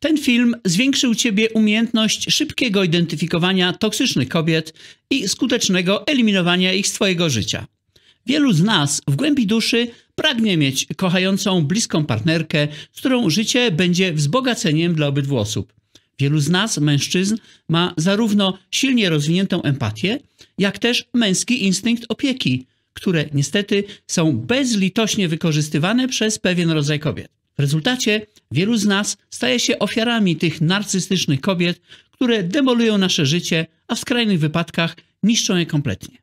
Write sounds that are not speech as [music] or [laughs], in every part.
Ten film zwiększył ciebie umiejętność szybkiego identyfikowania toksycznych kobiet i skutecznego eliminowania ich z twojego życia. Wielu z nas w głębi duszy pragnie mieć kochającą, bliską partnerkę, z którą życie będzie wzbogaceniem dla obydwu osób. Wielu z nas, mężczyzn, ma zarówno silnie rozwiniętą empatię, jak też męski instynkt opieki, które niestety są bezlitośnie wykorzystywane przez pewien rodzaj kobiet. W rezultacie wielu z nas staje się ofiarami tych narcystycznych kobiet, które demolują nasze życie, a w skrajnych wypadkach niszczą je kompletnie.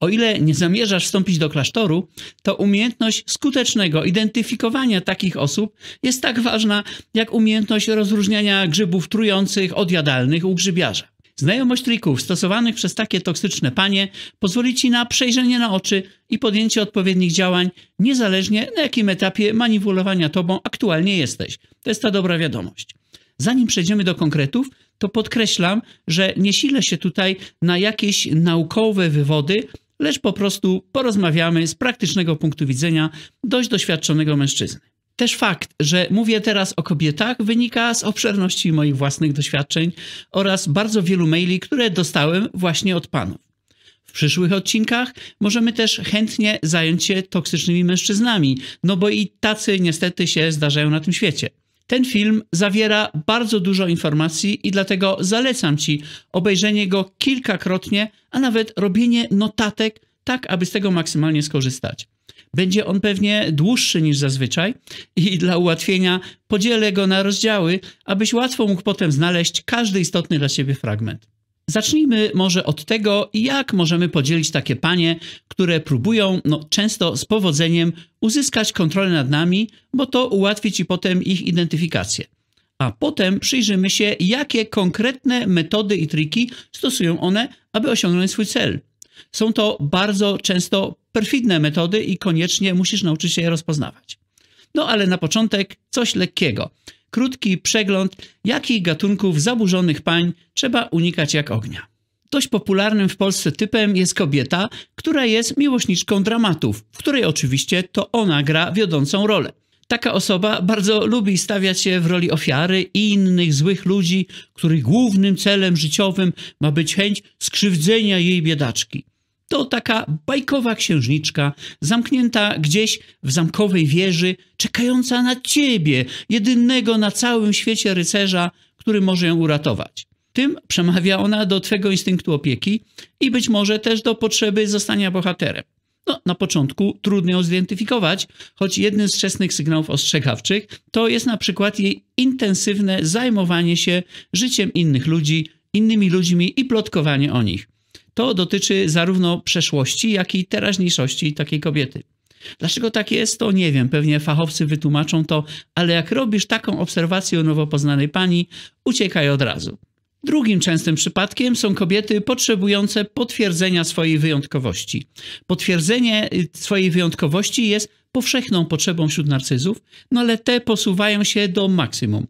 O ile nie zamierzasz wstąpić do klasztoru, to umiejętność skutecznego identyfikowania takich osób jest tak ważna, jak umiejętność rozróżniania grzybów trujących od jadalnych u grzybiarza. Znajomość trików stosowanych przez takie toksyczne panie pozwoli Ci na przejrzenie na oczy i podjęcie odpowiednich działań, niezależnie na jakim etapie manipulowania Tobą aktualnie jesteś. To jest ta dobra wiadomość. Zanim przejdziemy do konkretów, to podkreślam, że nie silę się tutaj na jakieś naukowe wywody, lecz po prostu porozmawiamy z praktycznego punktu widzenia dość doświadczonego mężczyzny. Też fakt, że mówię teraz o kobietach, wynika z obszerności moich własnych doświadczeń oraz bardzo wielu maili, które dostałem właśnie od panów. W przyszłych odcinkach możemy też chętnie zająć się toksycznymi mężczyznami, no bo i tacy niestety się zdarzają na tym świecie. Ten film zawiera bardzo dużo informacji i dlatego zalecam Ci obejrzenie go kilkakrotnie, a nawet robienie notatek, tak aby z tego maksymalnie skorzystać. Będzie on pewnie dłuższy niż zazwyczaj i dla ułatwienia podzielę go na rozdziały, abyś łatwo mógł potem znaleźć każdy istotny dla siebie fragment. Zacznijmy może od tego, jak możemy podzielić takie panie, które próbują, no często z powodzeniem, uzyskać kontrolę nad nami, bo to ułatwi ci potem ich identyfikację. A potem przyjrzymy się, jakie konkretne metody i triki stosują one, aby osiągnąć swój cel. Są to bardzo często perfidne metody i koniecznie musisz nauczyć się je rozpoznawać. No ale na początek coś lekkiego. Krótki przegląd, jakich gatunków zaburzonych pań trzeba unikać jak ognia. Dość popularnym w Polsce typem jest kobieta, która jest miłośniczką dramatów, w której oczywiście to ona gra wiodącą rolę. Taka osoba bardzo lubi stawiać się w roli ofiary i innych złych ludzi, których głównym celem życiowym ma być chęć skrzywdzenia jej biedaczki. To taka bajkowa księżniczka, zamknięta gdzieś w zamkowej wieży, czekająca na ciebie, jedynego na całym świecie rycerza, który może ją uratować. Tym przemawia ona do twego instynktu opieki i być może też do potrzeby zostania bohaterem. No, na początku trudno ją zidentyfikować, choć jednym z wczesnych sygnałów ostrzegawczych to jest na przykład jej intensywne zajmowanie się życiem innych ludzi, innymi ludźmi i plotkowanie o nich. To dotyczy zarówno przeszłości, jak i teraźniejszości takiej kobiety. Dlaczego tak jest, to nie wiem, pewnie fachowcy wytłumaczą to, ale jak robisz taką obserwację o nowo poznanej pani, uciekaj od razu. Drugim częstym przypadkiem są kobiety potrzebujące potwierdzenia swojej wyjątkowości. Potwierdzenie y, swojej wyjątkowości jest powszechną potrzebą wśród narcyzów, no ale te posuwają się do maksimum.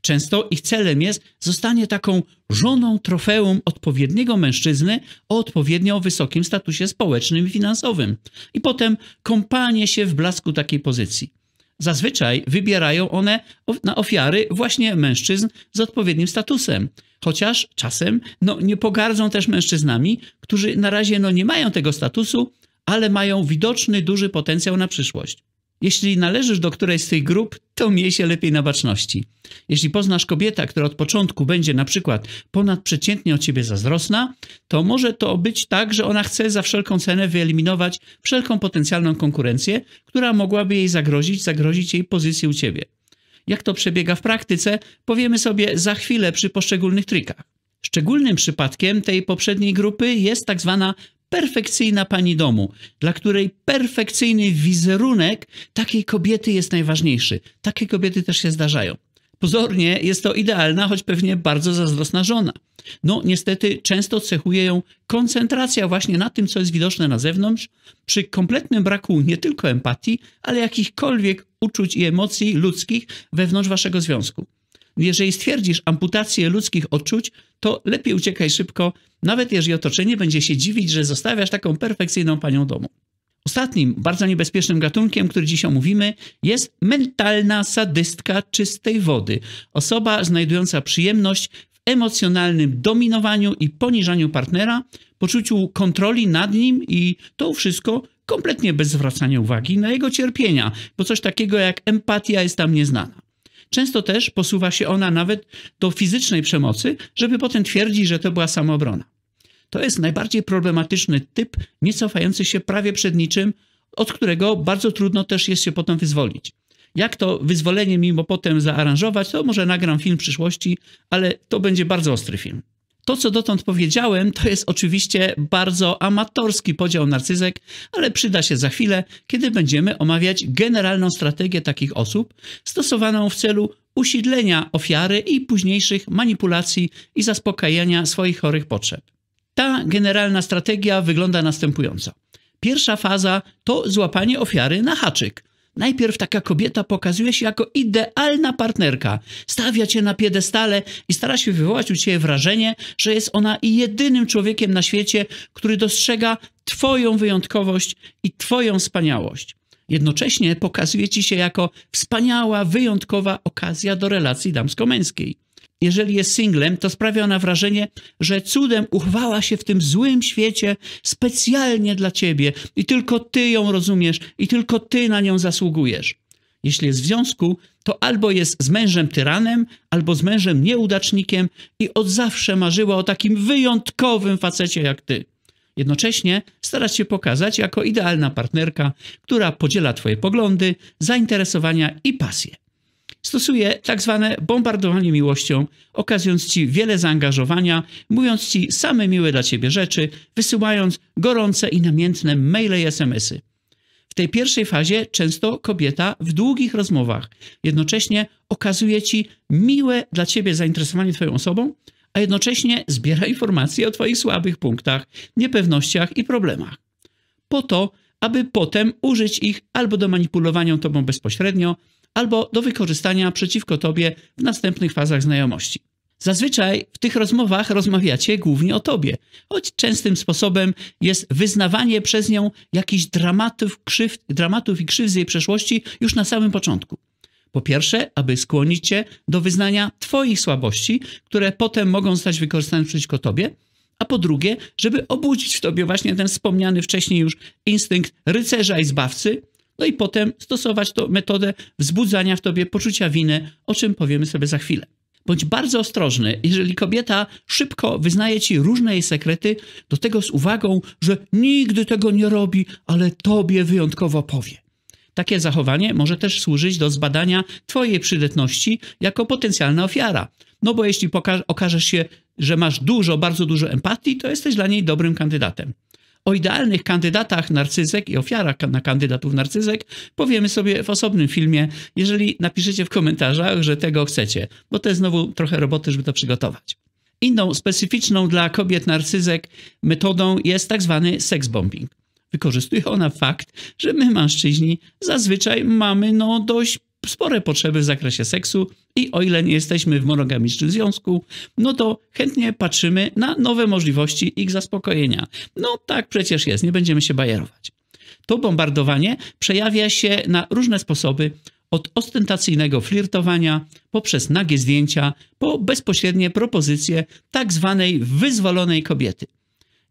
Często ich celem jest zostanie taką żoną trofeum odpowiedniego mężczyzny o odpowiednio wysokim statusie społecznym i finansowym. I potem kąpanie się w blasku takiej pozycji. Zazwyczaj wybierają one na ofiary właśnie mężczyzn z odpowiednim statusem. Chociaż czasem no, nie pogardzą też mężczyznami, którzy na razie no, nie mają tego statusu, ale mają widoczny duży potencjał na przyszłość. Jeśli należysz do którejś z tych grup, to miej się lepiej na baczności. Jeśli poznasz kobieta, która od początku będzie na przykład ponadprzeciętnie o ciebie zazdrosna, to może to być tak, że ona chce za wszelką cenę wyeliminować wszelką potencjalną konkurencję, która mogłaby jej zagrozić, zagrozić jej pozycji u ciebie. Jak to przebiega w praktyce, powiemy sobie za chwilę przy poszczególnych trikach. Szczególnym przypadkiem tej poprzedniej grupy jest tak zwana perfekcyjna pani domu, dla której perfekcyjny wizerunek takiej kobiety jest najważniejszy. Takie kobiety też się zdarzają. Pozornie jest to idealna, choć pewnie bardzo zazdrosna żona. No, niestety często cechuje ją koncentracja właśnie na tym, co jest widoczne na zewnątrz, przy kompletnym braku nie tylko empatii, ale jakichkolwiek uczuć i emocji ludzkich wewnątrz waszego związku. Jeżeli stwierdzisz amputację ludzkich odczuć, to lepiej uciekaj szybko, nawet jeżeli otoczenie będzie się dziwić, że zostawiasz taką perfekcyjną panią domu. Ostatnim, bardzo niebezpiecznym gatunkiem, który dziś omówimy, jest mentalna sadystka czystej wody. Osoba znajdująca przyjemność w emocjonalnym dominowaniu i poniżaniu partnera, poczuciu kontroli nad nim i to wszystko kompletnie bez zwracania uwagi na jego cierpienia, bo coś takiego jak empatia jest tam nieznana. Często też posuwa się ona nawet do fizycznej przemocy, żeby potem twierdzić, że to była samoobrona. To jest najbardziej problematyczny typ, nie cofający się prawie przed niczym, od którego bardzo trudno też jest się potem wyzwolić. Jak to wyzwolenie mimo potem zaaranżować, to może nagram film w przyszłości, ale to będzie bardzo ostry film. To, co dotąd powiedziałem, to jest oczywiście bardzo amatorski podział narcyzek, ale przyda się za chwilę, kiedy będziemy omawiać generalną strategię takich osób, stosowaną w celu usidlenia ofiary i późniejszych manipulacji i zaspokajania swoich chorych potrzeb. Ta generalna strategia wygląda następująco. Pierwsza faza to złapanie ofiary na haczyk, Najpierw taka kobieta pokazuje się jako idealna partnerka, stawia cię na piedestale i stara się wywołać u ciebie wrażenie, że jest ona jedynym człowiekiem na świecie, który dostrzega twoją wyjątkowość i twoją wspaniałość. Jednocześnie pokazuje ci się jako wspaniała, wyjątkowa okazja do relacji damsko-męskiej jeżeli jest singlem, to sprawia ona wrażenie, że cudem uchwała się w tym złym świecie specjalnie dla ciebie i tylko ty ją rozumiesz i tylko ty na nią zasługujesz. Jeśli jest w związku, to albo jest z mężem tyranem, albo z mężem nieudacznikiem i od zawsze marzyła o takim wyjątkowym facecie jak ty. Jednocześnie starać się pokazać jako idealna partnerka, która podziela twoje poglądy, zainteresowania i pasje. Stosuje tak zwane bombardowanie miłością, okazując ci wiele zaangażowania, mówiąc ci same miłe dla ciebie rzeczy, wysyłając gorące i namiętne maile i smsy. W tej pierwszej fazie często kobieta w długich rozmowach jednocześnie okazuje ci miłe dla ciebie zainteresowanie twoją osobą, a jednocześnie zbiera [laughs] informacje o twoich słabych punktach, niepewnościach i problemach. Po to, aby potem użyć ich albo do manipulowania tobą bezpośrednio, albo do wykorzystania przeciwko tobie w następnych fazach znajomości. Zazwyczaj w tych rozmowach rozmawiacie głównie o tobie, choć częstym sposobem jest wyznawanie przez nią jakichś dramatów, dramatów i krzywd z jej przeszłości już na samym początku. Po pierwsze, aby skłonić cię do wyznania twoich słabości, które potem mogą stać wykorzystane przeciwko tobie, a po drugie, żeby obudzić w tobie właśnie ten wspomniany wcześniej już instynkt rycerza i zbawcy, no i potem stosować tę metodę wzbudzania w tobie poczucia winy, o czym powiemy sobie za chwilę. Bądź bardzo ostrożny, jeżeli kobieta szybko wyznaje ci różne jej sekrety, do tego z uwagą, że nigdy tego nie robi, ale tobie wyjątkowo powie. Takie zachowanie może też służyć do zbadania twojej przydatności jako potencjalna ofiara. No bo jeśli okażesz się, że masz dużo, bardzo dużo empatii, to jesteś dla niej dobrym kandydatem. O idealnych kandydatach narcyzek i ofiarach na kandydatów narcyzek powiemy sobie w osobnym filmie, jeżeli napiszecie w komentarzach, że tego chcecie, bo to jest znowu trochę roboty, żeby to przygotować. Inną specyficzną dla kobiet narcyzek metodą jest tak zwany bombing. Wykorzystuje ona fakt, że my mężczyźni zazwyczaj mamy no dość spore potrzeby w zakresie seksu i o ile nie jesteśmy w monogamicznym związku, no to chętnie patrzymy na nowe możliwości ich zaspokojenia. No tak przecież jest, nie będziemy się bajerować. To bombardowanie przejawia się na różne sposoby, od ostentacyjnego flirtowania, poprzez nagie zdjęcia, po bezpośrednie propozycje tak zwanej wyzwolonej kobiety.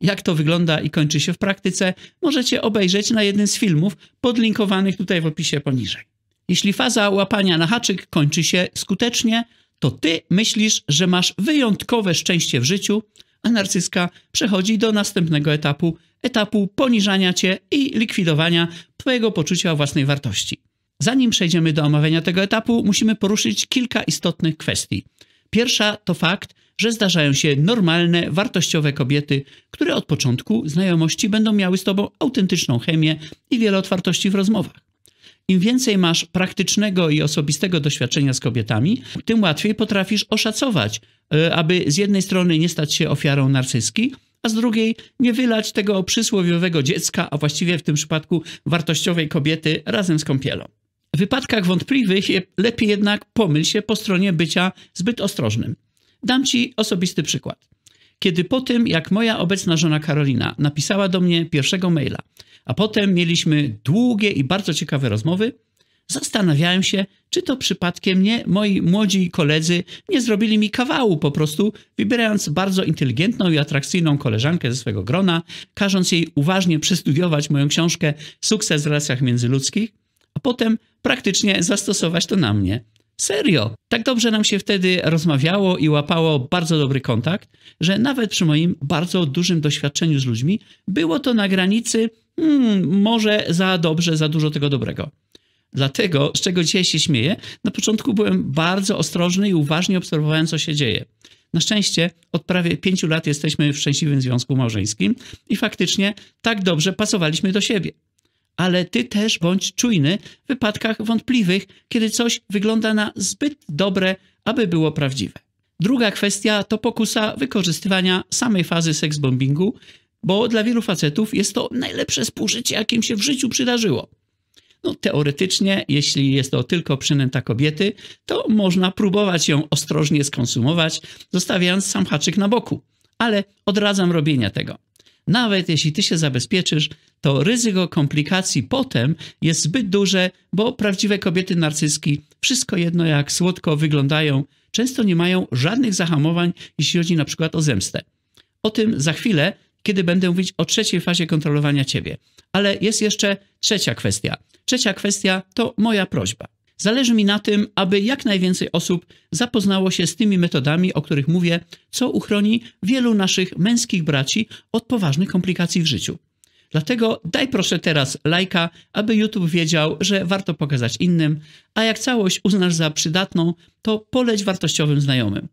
Jak to wygląda i kończy się w praktyce, możecie obejrzeć na jednym z filmów podlinkowanych tutaj w opisie poniżej. Jeśli faza łapania na haczyk kończy się skutecznie, to ty myślisz, że masz wyjątkowe szczęście w życiu, a narcyska przechodzi do następnego etapu, etapu poniżania cię i likwidowania twojego poczucia własnej wartości. Zanim przejdziemy do omawiania tego etapu, musimy poruszyć kilka istotnych kwestii. Pierwsza to fakt, że zdarzają się normalne, wartościowe kobiety, które od początku znajomości będą miały z tobą autentyczną chemię i wiele otwartości w rozmowach. Im więcej masz praktycznego i osobistego doświadczenia z kobietami, tym łatwiej potrafisz oszacować, y, aby z jednej strony nie stać się ofiarą narcyzki, a z drugiej nie wylać tego przysłowiowego dziecka, a właściwie w tym przypadku wartościowej kobiety razem z kąpielą. W wypadkach wątpliwych lepiej jednak pomyl się po stronie bycia zbyt ostrożnym. Dam Ci osobisty przykład. Kiedy po tym, jak moja obecna żona Karolina napisała do mnie pierwszego maila, a potem mieliśmy długie i bardzo ciekawe rozmowy. Zastanawiałem się, czy to przypadkiem nie moi młodzi koledzy nie zrobili mi kawału, po prostu wybierając bardzo inteligentną i atrakcyjną koleżankę ze swojego grona, każąc jej uważnie przestudiować moją książkę Sukces w relacjach międzyludzkich, a potem praktycznie zastosować to na mnie. Serio, tak dobrze nam się wtedy rozmawiało i łapało bardzo dobry kontakt, że nawet przy moim bardzo dużym doświadczeniu z ludźmi było to na granicy hmm, może za dobrze, za dużo tego dobrego. Dlatego, z czego dzisiaj się śmieję, na początku byłem bardzo ostrożny i uważnie obserwowałem, co się dzieje. Na szczęście od prawie pięciu lat jesteśmy w szczęśliwym związku małżeńskim i faktycznie tak dobrze pasowaliśmy do siebie. Ale ty też bądź czujny w wypadkach wątpliwych, kiedy coś wygląda na zbyt dobre, aby było prawdziwe. Druga kwestia to pokusa wykorzystywania samej fazy seksbombingu bo dla wielu facetów jest to najlepsze współżycie, jakim się w życiu przydarzyło. No, teoretycznie, jeśli jest to tylko przynęta kobiety, to można próbować ją ostrożnie skonsumować, zostawiając sam haczyk na boku. Ale odradzam robienia tego. Nawet jeśli ty się zabezpieczysz, to ryzyko komplikacji potem jest zbyt duże, bo prawdziwe kobiety narcyzki wszystko jedno jak słodko wyglądają, często nie mają żadnych zahamowań, jeśli chodzi na przykład o zemstę. O tym za chwilę, kiedy będę mówić o trzeciej fazie kontrolowania ciebie. Ale jest jeszcze trzecia kwestia. Trzecia kwestia to moja prośba. Zależy mi na tym, aby jak najwięcej osób zapoznało się z tymi metodami, o których mówię, co uchroni wielu naszych męskich braci od poważnych komplikacji w życiu. Dlatego daj proszę teraz lajka, aby YouTube wiedział, że warto pokazać innym, a jak całość uznasz za przydatną, to poleć wartościowym znajomym.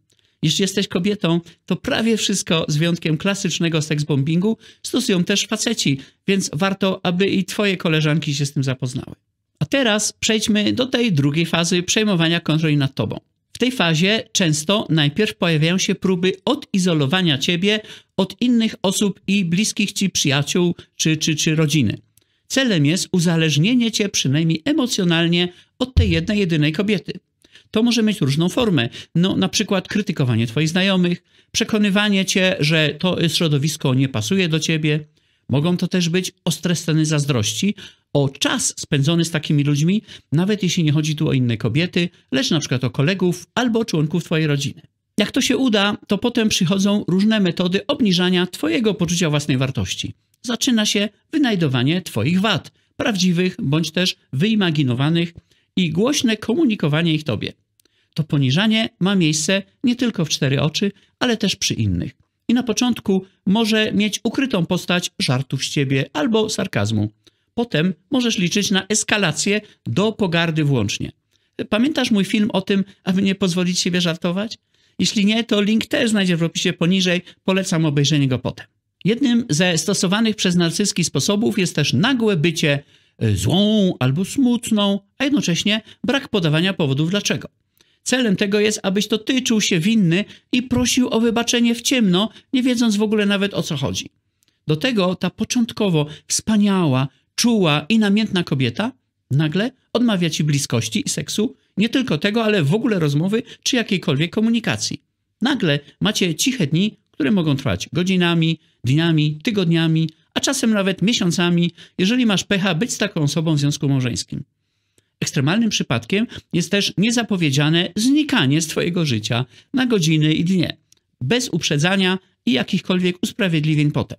Jeśli jesteś kobietą, to prawie wszystko z wyjątkiem klasycznego seksbombingu stosują też faceci, więc warto, aby i twoje koleżanki się z tym zapoznały. A teraz przejdźmy do tej drugiej fazy przejmowania kontroli nad tobą. W tej fazie często najpierw pojawiają się próby odizolowania ciebie od innych osób i bliskich ci przyjaciół czy, czy, czy rodziny. Celem jest uzależnienie cię przynajmniej emocjonalnie od tej jednej, jedynej kobiety to może mieć różną formę. No, na przykład krytykowanie twoich znajomych, przekonywanie cię, że to środowisko nie pasuje do ciebie. Mogą to też być ostre sceny zazdrości o czas spędzony z takimi ludźmi, nawet jeśli nie chodzi tu o inne kobiety, lecz na przykład o kolegów albo członków twojej rodziny. Jak to się uda, to potem przychodzą różne metody obniżania Twojego poczucia własnej wartości. Zaczyna się wynajdowanie Twoich wad, prawdziwych bądź też wyimaginowanych, i głośne komunikowanie ich Tobie to poniżanie ma miejsce nie tylko w cztery oczy, ale też przy innych. I na początku może mieć ukrytą postać żartów z ciebie albo sarkazmu. Potem możesz liczyć na eskalację do pogardy włącznie. Pamiętasz mój film o tym, aby nie pozwolić siebie żartować? Jeśli nie, to link też znajdziesz w opisie poniżej. Polecam obejrzenie go potem. Jednym ze stosowanych przez narcyski sposobów jest też nagłe bycie e, złą albo smutną, a jednocześnie brak podawania powodów dlaczego. Celem tego jest, abyś to ty czuł się winny i prosił o wybaczenie w ciemno, nie wiedząc w ogóle nawet o co chodzi. Do tego ta początkowo wspaniała, czuła i namiętna kobieta nagle odmawia ci bliskości i seksu, nie tylko tego, ale w ogóle rozmowy czy jakiejkolwiek komunikacji. Nagle macie ciche dni, które mogą trwać godzinami, dniami, tygodniami, a czasem nawet miesiącami, jeżeli masz pecha być z taką osobą w związku małżeńskim. Ekstremalnym przypadkiem jest też niezapowiedziane znikanie z Twojego życia na godziny i dnie, bez uprzedzania i jakichkolwiek usprawiedliwień potem.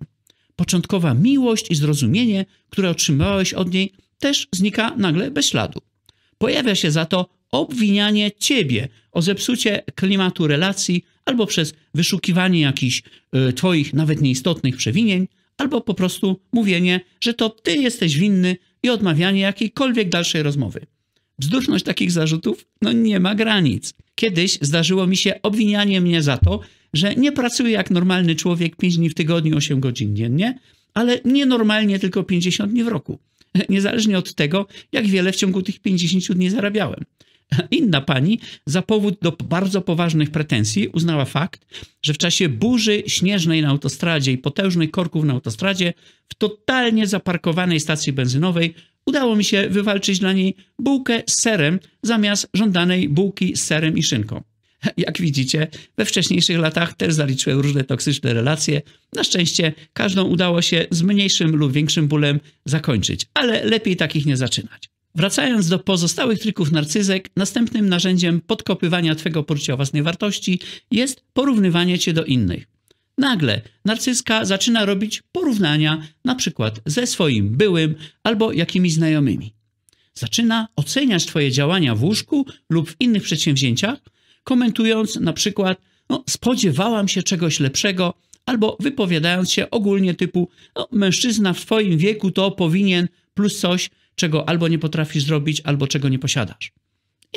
Początkowa miłość i zrozumienie, które otrzymałeś od niej, też znika nagle bez śladu. Pojawia się za to obwinianie ciebie o zepsucie klimatu relacji albo przez wyszukiwanie jakichś y, twoich nawet nieistotnych przewinień, albo po prostu mówienie, że to ty jesteś winny i odmawianie jakiejkolwiek dalszej rozmowy. Bzdurność takich zarzutów no nie ma granic. Kiedyś zdarzyło mi się obwinianie mnie za to, że nie pracuję jak normalny człowiek 5 dni w tygodniu, 8 godzin dziennie, ale nienormalnie tylko 50 dni w roku. [laughs] Niezależnie od tego, jak wiele w ciągu tych 50 dni zarabiałem. [laughs] Inna pani za powód do bardzo poważnych pretensji uznała fakt, że w czasie burzy śnieżnej na autostradzie i potężnych korków na autostradzie w totalnie zaparkowanej stacji benzynowej udało mi się wywalczyć dla niej bułkę z serem zamiast żądanej bułki z serem i szynką. [laughs] Jak widzicie, we wcześniejszych latach też zaliczyłem różne toksyczne relacje. Na szczęście każdą udało się z mniejszym lub większym bólem zakończyć, ale lepiej takich nie zaczynać. Wracając do pozostałych trików narcyzek, następnym narzędziem podkopywania Twego poczucia własnej wartości jest porównywanie Cię do innych. Nagle narcyska zaczyna robić porównania na przykład ze swoim byłym albo jakimiś znajomymi. Zaczyna oceniać twoje działania w łóżku lub w innych przedsięwzięciach, komentując na przykład no, spodziewałam się czegoś lepszego albo wypowiadając się ogólnie typu no, mężczyzna w twoim wieku to powinien plus coś, czego albo nie potrafisz zrobić, albo czego nie posiadasz.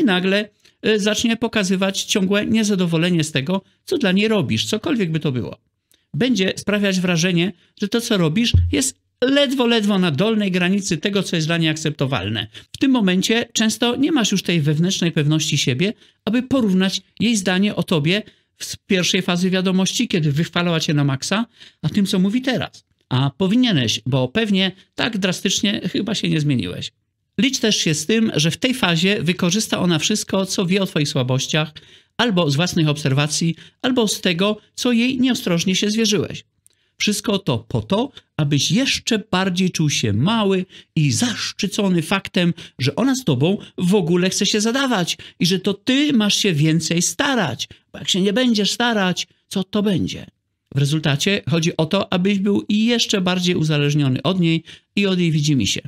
I nagle e, zacznie pokazywać ciągłe niezadowolenie z tego, co dla niej robisz, cokolwiek by to było będzie sprawiać wrażenie, że to, co robisz, jest ledwo, ledwo na dolnej granicy tego, co jest dla niej akceptowalne. W tym momencie często nie masz już tej wewnętrznej pewności siebie, aby porównać jej zdanie o tobie z pierwszej fazy wiadomości, kiedy wychwalała cię na maksa, a tym, co mówi teraz. A powinieneś, bo pewnie tak drastycznie chyba się nie zmieniłeś. Licz też się z tym, że w tej fazie wykorzysta ona wszystko, co wie o Twoich słabościach, albo z własnych obserwacji, albo z tego, co jej nieostrożnie się zwierzyłeś. Wszystko to po to, abyś jeszcze bardziej czuł się mały i zaszczycony faktem, że ona z tobą w ogóle chce się zadawać i że to ty masz się więcej starać, bo jak się nie będziesz starać, co to będzie? W rezultacie chodzi o to, abyś był jeszcze bardziej uzależniony od niej i od jej widzimisię.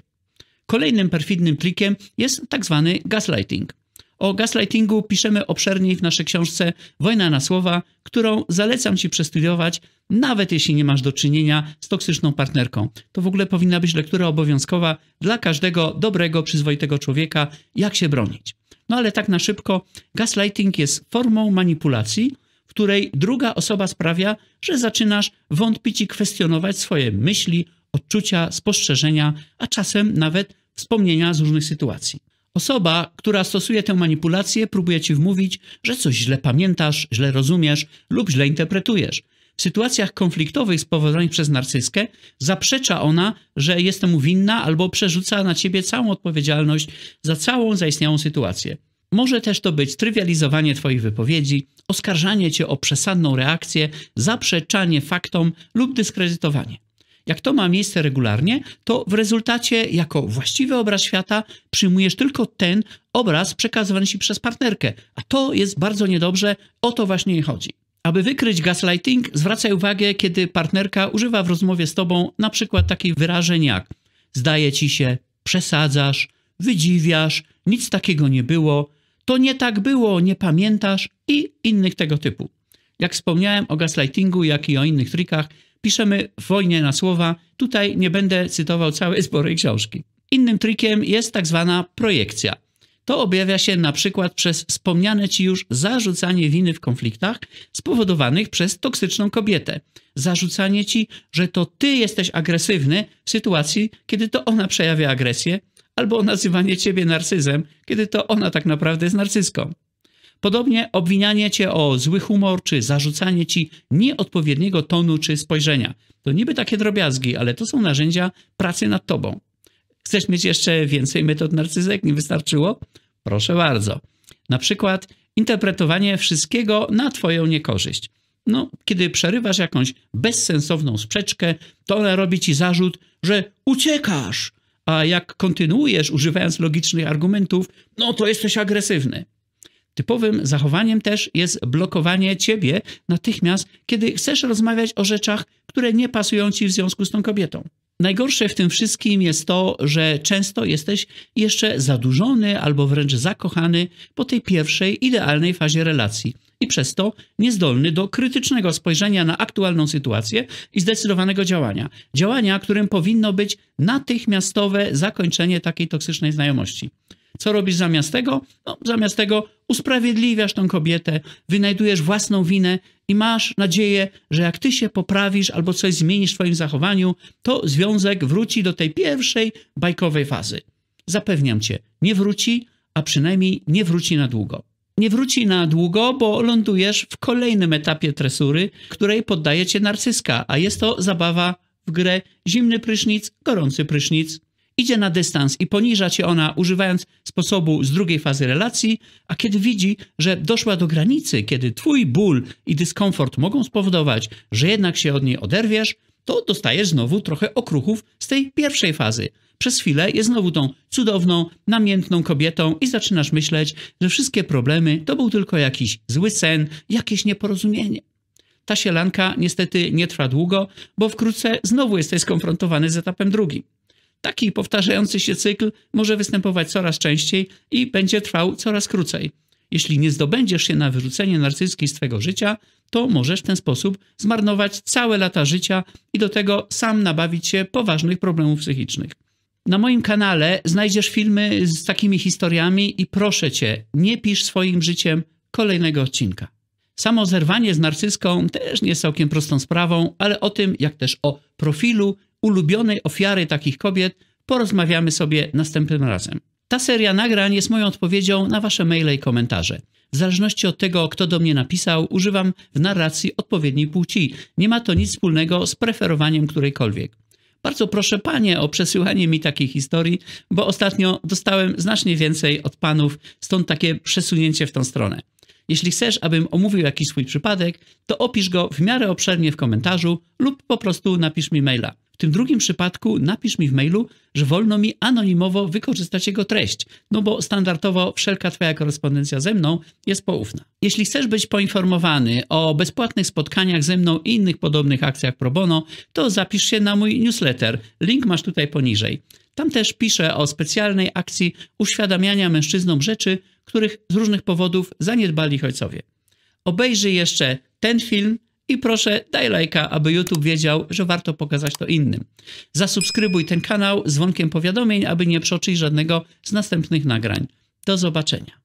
Kolejnym perfidnym trikiem jest tak zwany gaslighting. O gaslightingu piszemy obszerniej w naszej książce Wojna na słowa, którą zalecam Ci przestudiować, nawet jeśli nie masz do czynienia z toksyczną partnerką. To w ogóle powinna być lektura obowiązkowa dla każdego dobrego, przyzwoitego człowieka, jak się bronić. No ale tak na szybko, gaslighting jest formą manipulacji, w której druga osoba sprawia, że zaczynasz wątpić i kwestionować swoje myśli, odczucia, spostrzeżenia, a czasem nawet wspomnienia z różnych sytuacji. Osoba, która stosuje tę manipulację, próbuje ci wmówić, że coś źle pamiętasz, źle rozumiesz lub źle interpretujesz. W sytuacjach konfliktowych spowodowanych przez narcyskę zaprzecza ona, że jestem mu winna albo przerzuca na ciebie całą odpowiedzialność za całą zaistniałą sytuację. Może też to być trywializowanie Twoich wypowiedzi, oskarżanie Cię o przesadną reakcję, zaprzeczanie faktom lub dyskredytowanie. Jak to ma miejsce regularnie, to w rezultacie jako właściwy obraz świata przyjmujesz tylko ten obraz przekazywany ci przez partnerkę, a to jest bardzo niedobrze, o to właśnie chodzi. Aby wykryć gaslighting, zwracaj uwagę, kiedy partnerka używa w rozmowie z tobą na przykład takich wyrażeń jak zdaje ci się, przesadzasz, wydziwiasz, nic takiego nie było, to nie tak było, nie pamiętasz i innych tego typu. Jak wspomniałem o gaslightingu, jak i o innych trikach, piszemy wojnie na słowa. Tutaj nie będę cytował całej sporej książki. Innym trikiem jest tak zwana projekcja. To objawia się na przykład przez wspomniane ci już zarzucanie winy w konfliktach spowodowanych przez toksyczną kobietę. Zarzucanie ci, że to ty jesteś agresywny w sytuacji, kiedy to ona przejawia agresję, albo nazywanie ciebie narcyzem, kiedy to ona tak naprawdę jest narcyzką. Podobnie obwinianie cię o zły humor, czy zarzucanie ci nieodpowiedniego tonu czy spojrzenia. To niby takie drobiazgi, ale to są narzędzia pracy nad tobą. Chcesz mieć jeszcze więcej metod narcyzek? Nie wystarczyło? Proszę bardzo. Na przykład interpretowanie wszystkiego na twoją niekorzyść. No, kiedy przerywasz jakąś bezsensowną sprzeczkę, to ona robi ci zarzut, że uciekasz, a jak kontynuujesz używając logicznych argumentów, no to jesteś agresywny. Typowym zachowaniem też jest blokowanie ciebie natychmiast, kiedy chcesz rozmawiać o rzeczach, które nie pasują ci w związku z tą kobietą. Najgorsze w tym wszystkim jest to, że często jesteś jeszcze zadłużony albo wręcz zakochany po tej pierwszej, idealnej fazie relacji i przez to niezdolny do krytycznego spojrzenia na aktualną sytuację i zdecydowanego działania. Działania, którym powinno być natychmiastowe zakończenie takiej toksycznej znajomości. Co robisz zamiast tego? No, zamiast tego usprawiedliwiasz tą kobietę, wynajdujesz własną winę i masz nadzieję, że jak ty się poprawisz albo coś zmienisz w twoim zachowaniu, to związek wróci do tej pierwszej bajkowej fazy. Zapewniam cię, nie wróci, a przynajmniej nie wróci na długo. Nie wróci na długo, bo lądujesz w kolejnym etapie tresury, której poddaje cię narcyska, a jest to zabawa w grę zimny prysznic, gorący prysznic idzie na dystans i poniża cię ona, używając sposobu z drugiej fazy relacji, a kiedy widzi, że doszła do granicy, kiedy twój ból i dyskomfort mogą spowodować, że jednak się od niej oderwiesz, to dostajesz znowu trochę okruchów z tej pierwszej fazy. Przez chwilę jest znowu tą cudowną, namiętną kobietą i zaczynasz myśleć, że wszystkie problemy to był tylko jakiś zły sen, jakieś nieporozumienie. Ta sielanka niestety nie trwa długo, bo wkrótce znowu jesteś skonfrontowany z etapem drugim. Taki powtarzający się cykl może występować coraz częściej i będzie trwał coraz krócej. Jeśli nie zdobędziesz się na wyrzucenie narcyzki z twego życia, to możesz w ten sposób zmarnować całe lata życia i do tego sam nabawić się poważnych problemów psychicznych. Na moim kanale znajdziesz filmy z takimi historiami i proszę cię, nie pisz swoim życiem kolejnego odcinka. Samo zerwanie z narcyską też nie jest całkiem prostą sprawą, ale o tym, jak też o profilu ulubionej ofiary takich kobiet porozmawiamy sobie następnym razem. Ta seria nagrań jest moją odpowiedzią na Wasze maile i komentarze. W zależności od tego, kto do mnie napisał, używam w narracji odpowiedniej płci. Nie ma to nic wspólnego z preferowaniem którejkolwiek. Bardzo proszę panie o przesyłanie mi takiej historii, bo ostatnio dostałem znacznie więcej od panów, stąd takie przesunięcie w tą stronę. Jeśli chcesz, abym omówił jakiś swój przypadek, to opisz go w miarę obszernie w komentarzu lub po prostu napisz mi maila tym drugim przypadku napisz mi w mailu, że wolno mi anonimowo wykorzystać jego treść, no bo standardowo wszelka Twoja korespondencja ze mną jest poufna. Jeśli chcesz być poinformowany o bezpłatnych spotkaniach ze mną i innych podobnych akcjach pro bono, to zapisz się na mój newsletter. Link masz tutaj poniżej. Tam też piszę o specjalnej akcji uświadamiania mężczyznom rzeczy, których z różnych powodów zaniedbali ich ojcowie. Obejrzyj jeszcze ten film, i proszę, daj lajka, aby YouTube wiedział, że warto pokazać to innym. Zasubskrybuj ten kanał z dzwonkiem powiadomień, aby nie przeoczyć żadnego z następnych nagrań. Do zobaczenia.